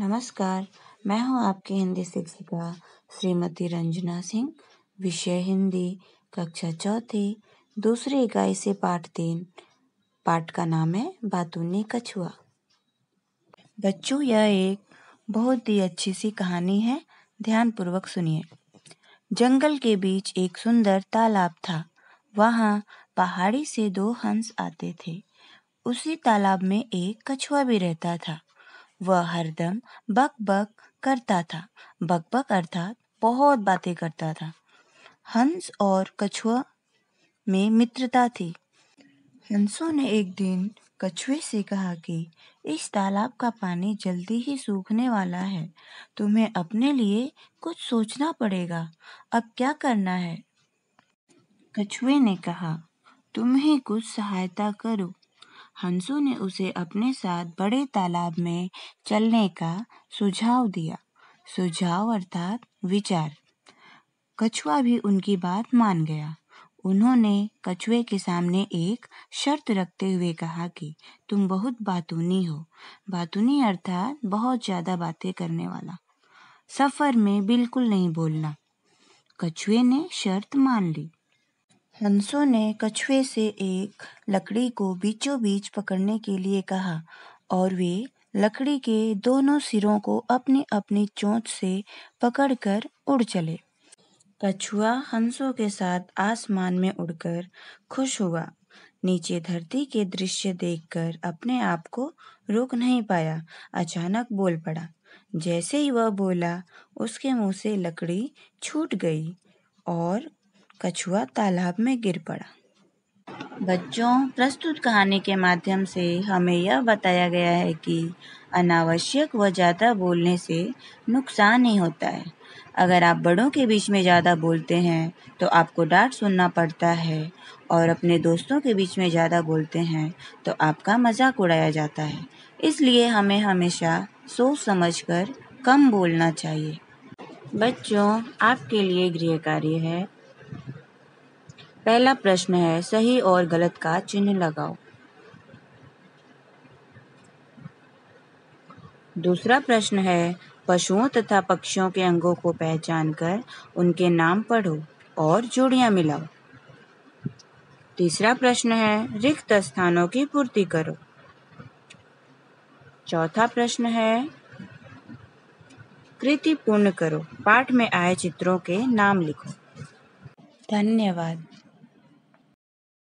नमस्कार मैं हूं आपकी हिंदी शिक्षिका श्रीमती रंजना सिंह विषय हिंदी कक्षा चौथी दूसरी इकाई से पाठ तीन पाठ का नाम है बातूनी कछुआ बच्चों यह एक बहुत ही अच्छी सी कहानी है ध्यानपूर्वक सुनिए जंगल के बीच एक सुंदर तालाब था वहाँ पहाड़ी से दो हंस आते थे उसी तालाब में एक कछुआ भी रहता था वह हरदम बक बक करता था बक बक अर्थात बहुत बातें करता था हंस और कछुआ में मित्रता थी हंसों ने एक दिन कछुए से कहा कि इस तालाब का पानी जल्दी ही सूखने वाला है तुम्हें अपने लिए कुछ सोचना पड़ेगा अब क्या करना है कछुए ने कहा तुम ही कुछ सहायता करो हंसु ने उसे अपने साथ बड़े तालाब में चलने का सुझाव दिया सुझाव अर्थात विचार कछुआ भी उनकी बात मान गया उन्होंने कछुए के सामने एक शर्त रखते हुए कहा कि तुम बहुत बातूनी हो बातूनी अर्थात बहुत ज़्यादा बातें करने वाला सफ़र में बिल्कुल नहीं बोलना कछुए ने शर्त मान ली हंसों ने कछुए से एक लकड़ी को बीचों बीच पकड़ने के लिए कहा और वे लकड़ी के दोनों सिरों को अपनी अपनी चोंच से पकड़कर उड़ चले कछुआ हंसों के साथ आसमान में उड़कर खुश हुआ नीचे धरती के दृश्य देखकर अपने आप को रोक नहीं पाया अचानक बोल पड़ा जैसे ही वह बोला उसके मुंह से लकड़ी छूट गई और कछुआ तालाब में गिर पड़ा बच्चों प्रस्तुत कहानी के माध्यम से हमें यह बताया गया है कि अनावश्यक व ज़्यादा बोलने से नुकसान ही होता है अगर आप बड़ों के बीच में ज़्यादा बोलते हैं तो आपको डांट सुनना पड़ता है और अपने दोस्तों के बीच में ज़्यादा बोलते हैं तो आपका मजाक उड़ाया जाता है इसलिए हमें हमेशा सोच समझकर कम बोलना चाहिए बच्चों आपके लिए गृह कार्य है पहला प्रश्न है सही और गलत का चिन्ह लगाओ दूसरा प्रश्न है पशुओं तथा पक्षियों के अंगों को पहचान कर उनके नाम पढ़ो और जोड़ियां मिलाओ तीसरा प्रश्न है रिक्त स्थानों की पूर्ति करो चौथा प्रश्न है कृति पूर्ण करो पाठ में आए चित्रों के नाम लिखो धन्यवाद